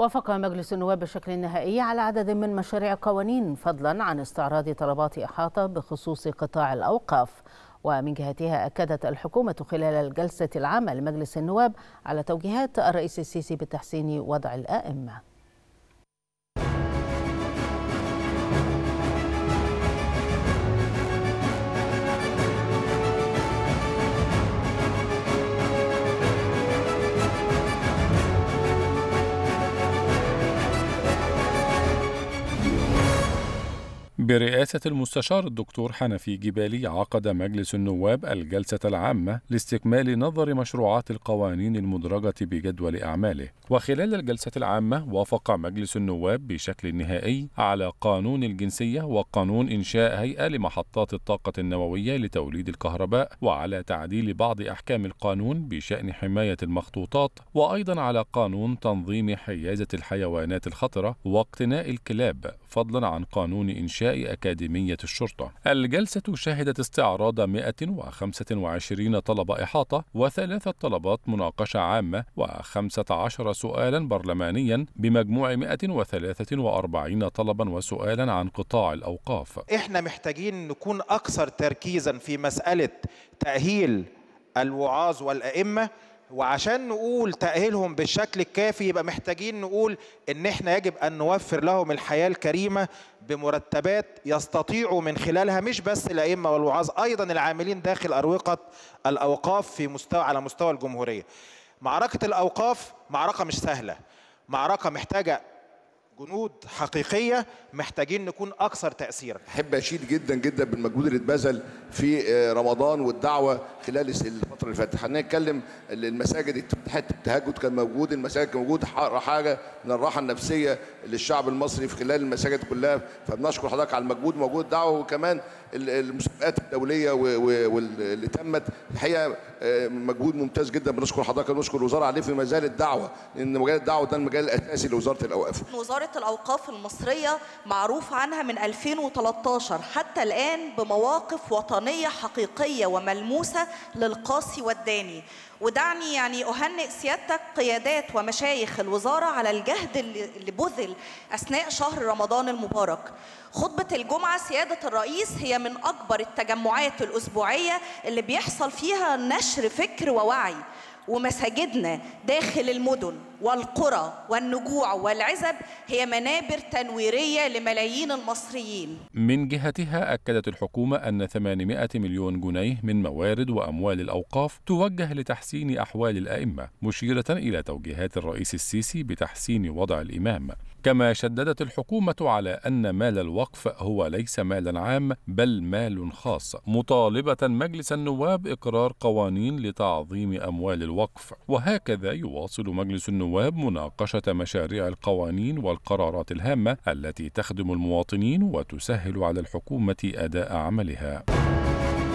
وافق مجلس النواب بشكل نهائي على عدد من مشاريع القوانين فضلا عن استعراض طلبات إحاطة بخصوص قطاع الأوقاف ومن جهتها أكدت الحكومة خلال الجلسة العامة لمجلس النواب على توجيهات الرئيس السيسي بتحسين وضع الآئمة برئاسة المستشار الدكتور حنفي جبالي عقد مجلس النواب الجلسة العامة لاستكمال نظر مشروعات القوانين المدرجة بجدول أعماله، وخلال الجلسة العامة وافق مجلس النواب بشكل نهائي على قانون الجنسية وقانون إنشاء هيئة لمحطات الطاقة النووية لتوليد الكهرباء، وعلى تعديل بعض أحكام القانون بشأن حماية المخطوطات، وأيضًا على قانون تنظيم حيازة الحيوانات الخطرة واقتناء الكلاب، فضلا عن قانون إنشاء أكاديمية الشرطة الجلسة شهدت استعراض 125 طلب إحاطة وثلاثة طلبات مناقشة عامة و15 سؤالا برلمانيا بمجموع 143 طلبا وسؤالا عن قطاع الأوقاف إحنا محتاجين نكون أكثر تركيزا في مسألة تأهيل الوعاظ والأئمة وعشان نقول تأهيلهم بالشكل الكافي يبقى محتاجين نقول إن إحنا يجب أن نوفر لهم الحياة الكريمة بمرتبات يستطيعوا من خلالها مش بس الأئمة والوعاظ أيضا العاملين داخل أروقة الأوقاف في مستوى على مستوى الجمهورية. معركة الأوقاف معركة مش سهلة. معركة محتاجة جنود حقيقيه محتاجين نكون اكثر تاثيرا. احب اشيد جدا جدا بالمجهود اللي اتبذل في آه، رمضان والدعوه خلال الفتره اللي فاتت نتكلم المساجد حته التهجد كان موجود المساجد كان موجود حاجه من الراحه النفسيه للشعب المصري في خلال المساجد كلها فبنشكر حضرتك على المجهود موجود دعوة وكمان المسابقات الدوليه واللي تمت الحقيقه آه، مجهود ممتاز جدا بنشكر حضرتك ونشكر الوزاره عليه في مجال الدعوه لان مجال الدعوه ده المجال الاساسي لوزاره الاوقاف. وزاره الاوقاف المصريه معروف عنها من 2013 حتى الان بمواقف وطنيه حقيقيه وملموسه للقاس راسي وداني ودعني يعني أهنئ سيادتك قيادات ومشايخ الوزارة على الجهد اللي بذل أثناء شهر رمضان المبارك خطبة الجمعة سيادة الرئيس هي من أكبر التجمعات الأسبوعية اللي بيحصل فيها نشر فكر ووعي ومساجدنا داخل المدن والقرى والنجوع والعزب هي منابر تنويرية لملايين المصريين من جهتها أكدت الحكومة أن 800 مليون جنيه من موارد وأموال الأوقاف توجه لتحسين أحوال الأئمة مشيرة إلى توجيهات الرئيس السيسي بتحسين وضع الإمام كما شددت الحكومة على أن مال الوقف هو ليس مالا عام بل مال خاص مطالبة مجلس النواب إقرار قوانين لتعظيم أموال الوقف الوقف وهكذا يواصل مجلس النواب مناقشة مشاريع القوانين والقرارات الهامة التي تخدم المواطنين وتسهل على الحكومة أداء عملها